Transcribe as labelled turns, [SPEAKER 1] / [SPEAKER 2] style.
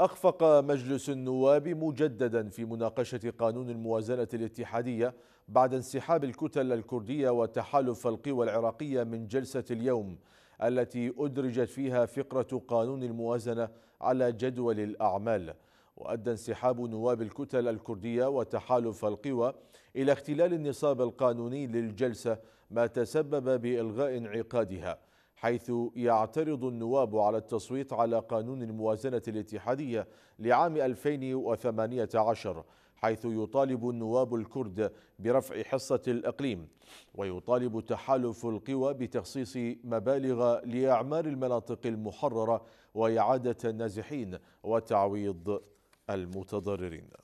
[SPEAKER 1] أخفق مجلس النواب مجددا في مناقشة قانون الموازنة الاتحادية بعد انسحاب الكتل الكردية وتحالف القوى العراقية من جلسة اليوم التي أدرجت فيها فقرة قانون الموازنة على جدول الأعمال وأدى انسحاب نواب الكتل الكردية وتحالف القوى إلى اختلال النصاب القانوني للجلسة ما تسبب بإلغاء انعقادها حيث يعترض النواب على التصويت على قانون الموازنة الاتحادية لعام 2018 حيث يطالب النواب الكرد برفع حصة الأقليم ويطالب تحالف القوى بتخصيص مبالغ لأعمار المناطق المحررة وإعادة النازحين وتعويض المتضررين